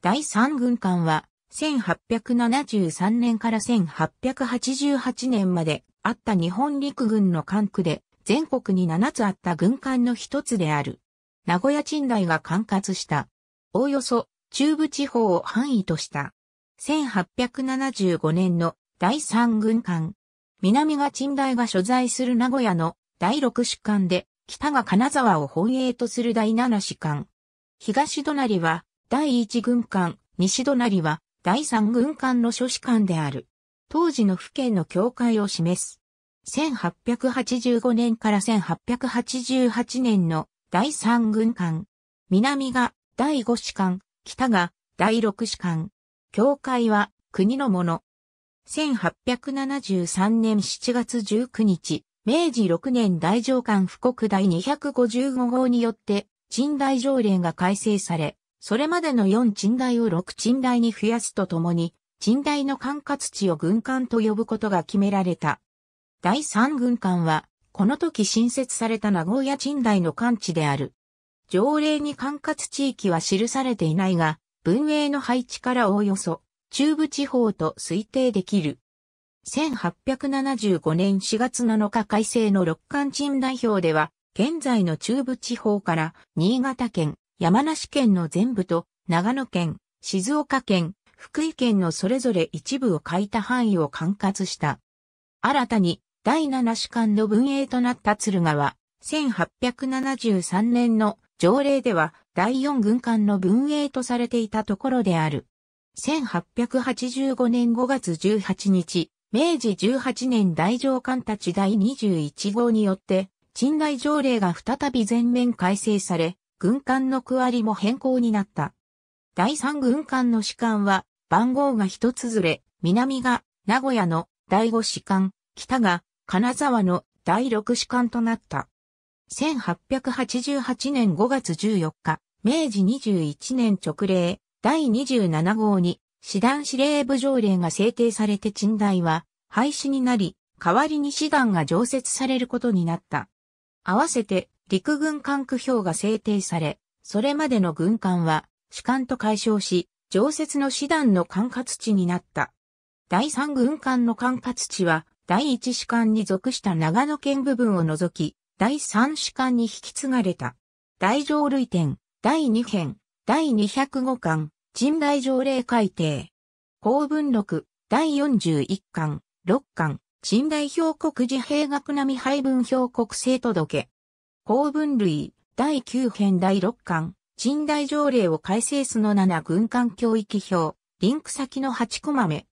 第3軍艦は、1873年から1888年まであった日本陸軍の艦区で、全国に7つあった軍艦の一つである。名古屋賃代が管轄した。おおよそ中部地方を範囲とした。1875年の第3軍艦。南が賃代が所在する名古屋の第6主艦で、北が金沢を本営とする第7主艦。東隣は第一軍艦、西隣は、第三軍艦の諸士官である。当時の府県の境界を示す。1885年から1888年の第三軍艦。南が第五士官、北が第六士官。境界は国のもの。1873年7月19日、明治6年大上官布告第255号によって、陳大条例が改正され、それまでの4鎮代を6鎮代に増やすとともに、鎮代の管轄地を軍艦と呼ぶことが決められた。第3軍艦は、この時新設された名古屋鎮代の艦地である。条例に管轄地域は記されていないが、文営の配置からおおよそ、中部地方と推定できる。1875年4月7日改正の六艦鎮代表では、現在の中部地方から新潟県、山梨県の全部と長野県、静岡県、福井県のそれぞれ一部を書いた範囲を管轄した。新たに第7主管の分営となった鶴川、1873年の条例では第4軍艦の分営とされていたところである。1885年5月18日、明治18年大上艦たち第21号によって、賃貸条例が再び全面改正され、軍艦の区割りも変更になった。第三軍艦の士官は番号が一つずれ、南が名古屋の第五士官、北が金沢の第六士官となった。1888年5月14日、明治21年直令第27号に師団司令部条例が制定されて陳代は廃止になり、代わりに師団が常設されることになった。合わせて陸軍管区表が制定され、それまでの軍艦は主艦と解消し、常設の師団の管轄地になった。第三軍艦の管轄地は、第一士官に属した長野県部分を除き、第三士官に引き継がれた。大条類典、第二編、第205巻、陳大条例改定。公文録、第41巻、6巻、陳大表国自閉学並配分表国制届。公文類、第9編第6巻、賃代条例を改正すの7軍艦教育表、リンク先の8コマ目。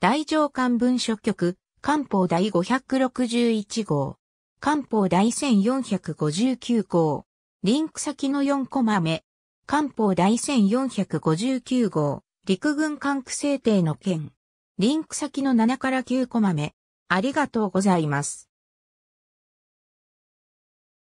大上官文書局、官報第561号。官報第1459号。リンク先の4コマ目。官報第1459号。陸軍管区制定の件。リンク先の7から9コマ目。ありがとうございます。